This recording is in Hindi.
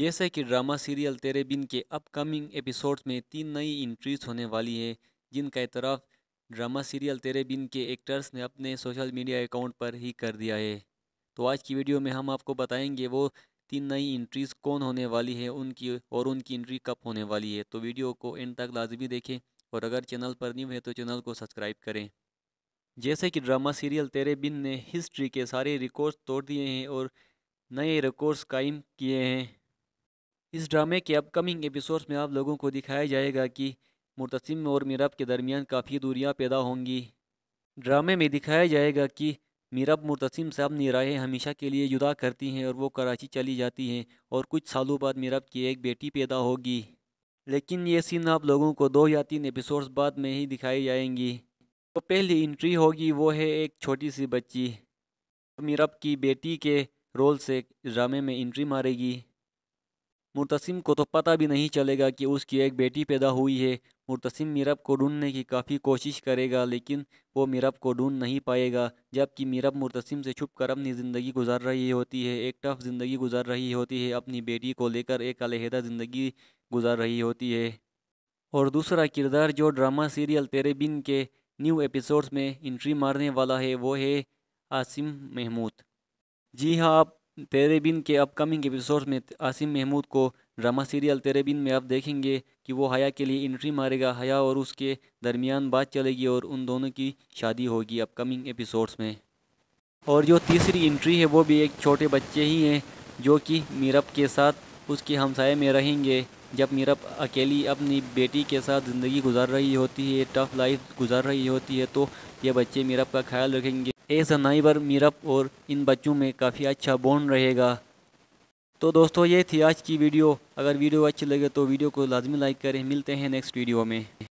जैसे कि ड्रामा सीरियल तेरे बिन के अपकमिंग एपिसोड्स में तीन नई इंट्रीज होने वाली है जिनका इतराफ़ ड्रामा सीरियल तेरे बिन के एक्टर्स ने अपने सोशल मीडिया अकाउंट पर ही कर दिया है तो आज की वीडियो में हम आपको बताएंगे वो तीन नई इंट्रीज़ कौन होने वाली है उनकी और उनकी इंट्री कब होने वाली है तो वीडियो को एंड तक लाजमी देखें और अगर चैनल पर न्यू है तो चैनल को सब्सक्राइब करें जैसे कि ड्रामा सीरियल तेरे बिन ने हिस्ट्री के सारे रिकॉर्ड्स तोड़ दिए हैं और नए रिकॉर्ड्स कायम किए हैं इस ड्रामे के अपकमिंग एपिसोड्स में आप लोगों को दिखाया जाएगा कि मुतसिम और मीरब के दरमियान काफ़ी दूरियां पैदा होंगी ड्रामे में दिखाया जाएगा कि मीरब मुतसिम से अपनी राहें हमेशा के लिए जुदा करती हैं और वो कराची चली जाती हैं और कुछ सालों बाद मीरब की एक बेटी पैदा होगी लेकिन ये सीन आप लोगों को दो या तीन एपिसोड्स बाद में ही दिखाई जाएंगी तो पहली इंट्री होगी वो है एक छोटी सी बच्ची मीरब की बेटी के रोल से ड्रामे में इंट्री मारेगी मुतसिम को तो पता भी नहीं चलेगा कि उसकी एक बेटी पैदा हुई है मुतसिम मीरब को ढूंढने की काफ़ी कोशिश करेगा लेकिन वो मीरब को ढूंढ नहीं पाएगा जबकि मीरब मुतसिम से छुप कर अपनी ज़िंदगी गुजार रही होती है एक टफ ज़िंदगी गुजार रही होती है अपनी बेटी को लेकर एक अलहदा ज़िंदगी गुजार रही होती है और दूसरा किरदार जो ड्रामा सीरियल तेरे बिन के न्यू एपिसोड्स में इंट्री मारने वाला है वो है आसिम महमूद जी हाँ आप तेरे बिन के अपकमिंग एपिसोड में आसिम महमूद को ड्रामा सीरियल तेरे बिन में आप देखेंगे कि वो हया के लिए इंट्री मारेगा हया और उसके दरमियान बात चलेगी और उन दोनों की शादी होगी अपकमिंग एपिसोड्स में और जो तीसरी इंट्री है वो भी एक छोटे बच्चे ही हैं जो कि मीरप के साथ उसके हमसाए में रहेंगे जब मीरप अकेली अपनी बेटी के साथ ज़िंदगी गुजार रही होती है टफ़ लाइफ गुजार रही होती है तो ये बच्चे मीरप का ख्याल रखेंगे एज अ नाइबर मीरप और इन बच्चों में काफ़ी अच्छा बॉन्ड रहेगा तो दोस्तों ये थी आज की वीडियो अगर वीडियो अच्छी लगे तो वीडियो को लाजमी लाइक करें मिलते हैं नेक्स्ट वीडियो में